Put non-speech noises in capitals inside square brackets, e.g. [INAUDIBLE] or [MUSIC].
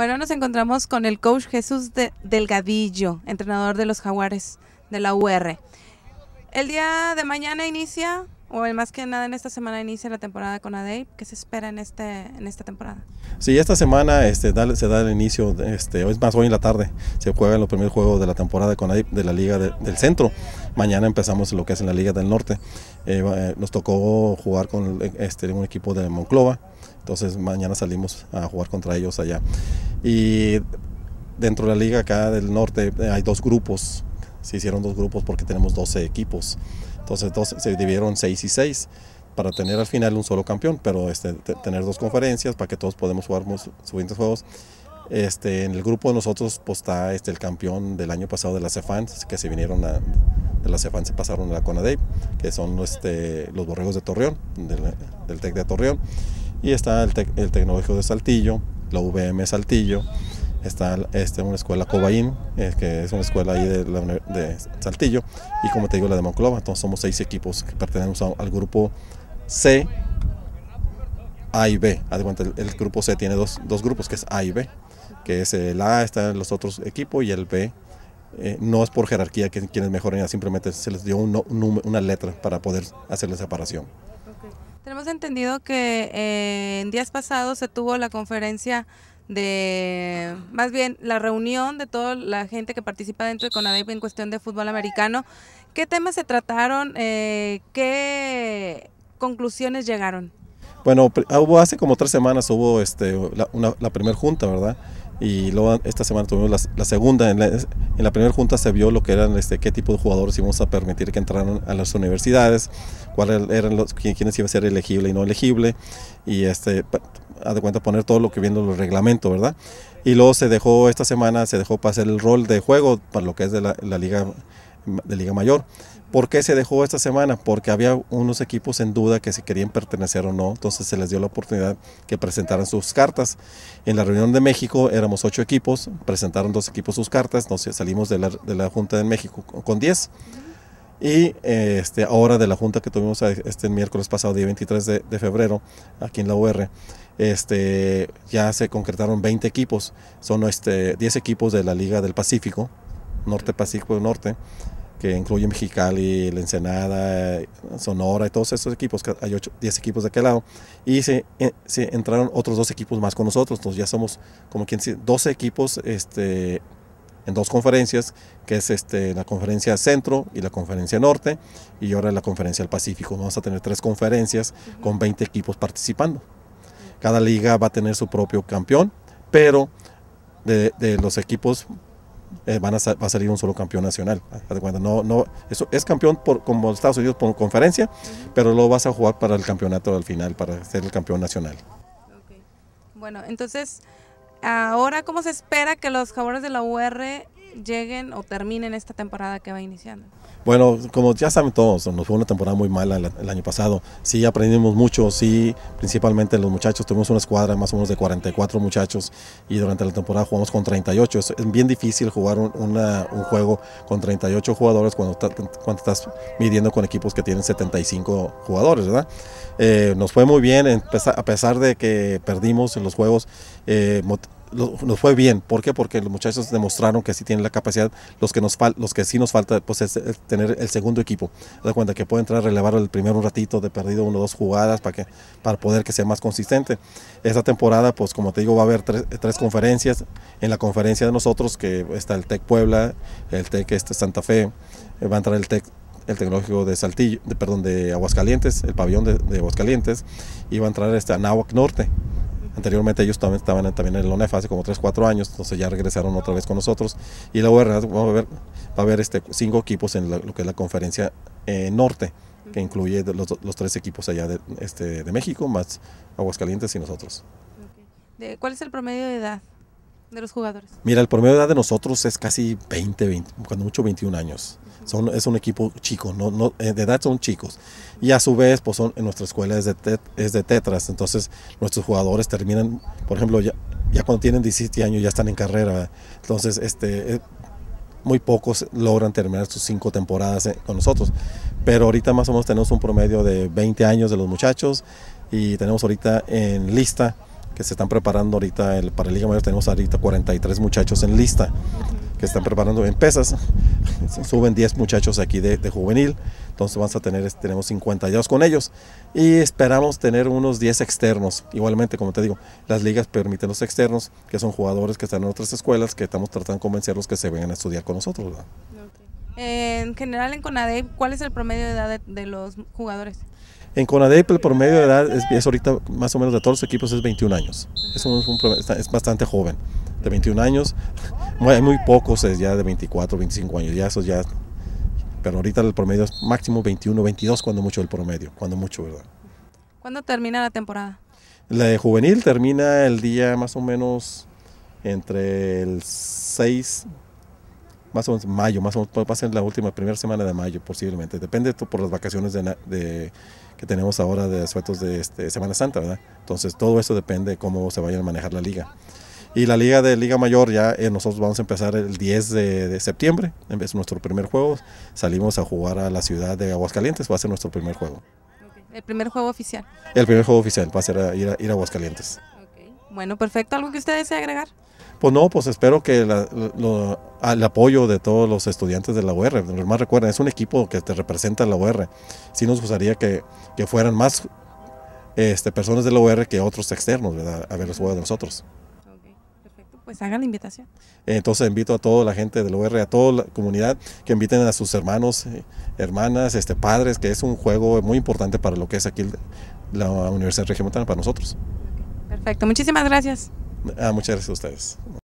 Bueno, nos encontramos con el coach Jesús Delgadillo, entrenador de los Jaguares de la UR. El día de mañana inicia, o más que nada en esta semana inicia la temporada con ADIP, ¿Qué se espera en, este, en esta temporada? Sí, esta semana este, se da el inicio, este, es más, hoy en la tarde se juegan los primeros juegos de la temporada con ADIP de la Liga del Centro. Mañana empezamos lo que es en la Liga del Norte. Eh, eh, nos tocó jugar con este, un equipo de Monclova entonces mañana salimos a jugar contra ellos allá. Y dentro de la liga acá del norte eh, hay dos grupos. Se hicieron dos grupos porque tenemos 12 equipos. Entonces se dividieron 6 y 6 para tener al final un solo campeón, pero este, tener dos conferencias para que todos podamos jugar siguientes juegos. Este, en el grupo de nosotros pues, está este, el campeón del año pasado de la CEFAN, que se vinieron a, de la CEFAN se pasaron a la conade que son este, los borregos de Torreón, del, del TEC de Torreón. Y está el, el Tecnológico de Saltillo, la VM Saltillo, está este, una escuela Cobain, eh, que es una escuela ahí de, de, Saltillo, y como te digo, la de Monclova. Entonces somos seis equipos que pertenecemos al grupo C, A y B. Haz el, grupo C tiene dos, grupos, que es A y B, que es el A, están los otros equipos, y el B. Eh, no es por jerarquía que quienes mejoren, simplemente se les dio un, una letra para poder hacer la separación. Tenemos entendido que eh, en días pasados se tuvo la conferencia de, más bien, la reunión de toda la gente que participa dentro de CONADEP en cuestión de fútbol americano. ¿Qué temas se trataron? Eh, ¿Qué conclusiones llegaron? Bueno, ah, hubo hace como tres semanas hubo este, la primera junta, ¿verdad? y luego esta semana tuvimos la, segunda, en la, primera junta se vio lo que eran, este, qué tipo de jugadores íbamos a permitir que entraran a las universidades, cuáles eran los, quiénes iba a ser elegible y no elegible, y este, haz de cuenta poner todo lo que viendo los reglamentos, ¿verdad? Y luego se dejó, esta semana se dejó para hacer el rol de juego, para lo que es de la, la liga de Liga Mayor. ¿Por qué se dejó esta semana? Porque había unos equipos en duda que si querían pertenecer o no, entonces se les dio la oportunidad que presentaran sus cartas. En la reunión de México éramos ocho equipos, presentaron dos equipos sus cartas, nos salimos de la, Junta de México con 10. Y este, ahora de la junta que tuvimos este miércoles pasado, día 23 de, febrero, aquí en la UR, este, ya se concretaron 20 equipos. Son este, 10 equipos de la Liga del Pacífico, norte Pacífico del Norte, que incluye Mexicali, La Ensenada, Sonora y todos esos equipos, hay 10 equipos de aquel lado, y eh, se, entraron otros dos equipos más con nosotros, entonces ya somos como quien dice, 12 equipos este, en dos conferencias, que es este, la conferencia centro y la conferencia norte, y ahora la conferencia del Pacífico. Vamos a tener tres conferencias con 20 equipos participando. Cada liga va a tener su propio campeón, pero de los equipos eh, van a, va a salir un solo campeón nacional. No, no, eso es campeón por, como Estados Unidos por conferencia, pero lo vas a jugar para el campeonato al final, para ser el campeón nacional. Bueno, entonces, ahora cómo se espera que los jugadores de la UR lleguen o terminen esta temporada que va iniciando? Bueno, como ya saben todos, nos fue una temporada muy mala el, año pasado. Sí aprendimos mucho, sí, principalmente los muchachos. Tuvimos una escuadra más o menos de 44 muchachos y durante la temporada jugamos con 38. Es, bien difícil jugar un, juego con 38 jugadores cuando, estás midiendo con equipos que tienen 75 jugadores, ¿verdad? Eh, nos fue muy bien, a pesar de que perdimos en los juegos. Eh, nos fue bien. ¿Por qué? Porque los muchachos demostraron que sí tienen la capacidad. Los que, nos los que sí nos falta pues, es, tener el segundo equipo. Da cuenta que puede entrar a relevar el primero un ratito, de perdido uno o dos jugadas para, que, para poder que sea más consistente. Esta temporada, pues como te digo, va a haber tres, conferencias. En la conferencia de nosotros, que está el TEC Puebla, el TEC este, Santa Fe, eh, va a entrar el TEC el tecnológico de Saltillo, de, perdón, de Aguascalientes, el pabellón de, Aguascalientes, y va a entrar este, anáhuac Norte. Anteriormente ellos también estaban también en el ONEF hace como 3, 4 años, entonces ya regresaron otra vez con nosotros. Y la va a ver, va a haber este, cinco equipos en lo que es la conferencia eh, norte, que incluye los, tres equipos allá este, de México, más Aguascalientes y nosotros. ¿Cuál es el promedio de edad? de los jugadores? Mira, el promedio de edad de nosotros es casi 20, 20 cuando mucho 21 años. son, es un equipo chico, no, no, eh, de edad son chicos. Y a su vez, pues son, en nuestra escuela es de, es de tetras, entonces nuestros jugadores terminan, por ejemplo, ya, cuando tienen 17 años ya están en carrera. Entonces, este, eh, muy pocos logran terminar sus cinco temporadas eh, con nosotros. Pero ahorita más o menos tenemos un promedio de 20 años de los muchachos y tenemos ahorita en lista que se están preparando ahorita para la Liga Mayor. Tenemos ahorita 43 muchachos en lista que están preparando en pesas. [LAUGHS] Suben 10 muchachos aquí de, de, juvenil. Entonces vamos a tener, tenemos 50 ya con ellos. Y esperamos tener unos 10 externos. Igualmente, como te digo, las ligas permiten los externos, que son jugadores que están en otras escuelas, que estamos tratando de convencerlos que se vengan a estudiar con nosotros. En general en Conade, ¿cuál es el promedio de edad de los jugadores? En Conadep el promedio pues, de edad es, ahorita más o menos de todos los equipos es 21 años. Es, un, es bastante joven, de 21 años. [LAUGHS] Hay muy pocos es ya de 24, 25 años, ya esos ya... Pero ahorita el promedio es máximo 21, 22 cuando mucho el promedio, cuando mucho, ¿verdad? ¿Cuándo termina la temporada? La de juvenil termina el día más o menos entre el 6 más o menos mayo, más o menos va a ser la última, primera semana de mayo posiblemente. Depende por las vacaciones de, que tenemos ahora de sueltos de este, Semana Santa, ¿verdad? Entonces todo eso depende de cómo se vaya a manejar la liga. Y la liga de Liga Mayor ya eh, nosotros vamos a empezar el 10 de, septiembre, em, es nuestro primer juego. Salimos a jugar a la ciudad de Aguascalientes, va a ser nuestro primer juego. ¿El primer juego oficial? El primer juego oficial va a ser ir, a, Aguascalientes. Bueno, perfecto. ¿Algo que usted desee agregar? Pues no, pues espero que la, lo, al apoyo de todos los estudiantes de la UR. Más recuerden, es un equipo que te representa la UR. Sí nos gustaría que, fueran más este, personas de la UR que otros externos, ¿verdad? A ver los juegos de nosotros. perfecto. Pues hagan la invitación. Entonces invito a toda la gente de la UR, a toda la comunidad, que inviten a sus hermanos, hermanas, este, padres, que es un juego muy importante para lo que es aquí la Universidad Regiomontana para nosotros. perfecto, muchísimas gracias. Ah, muchas gracias a ustedes.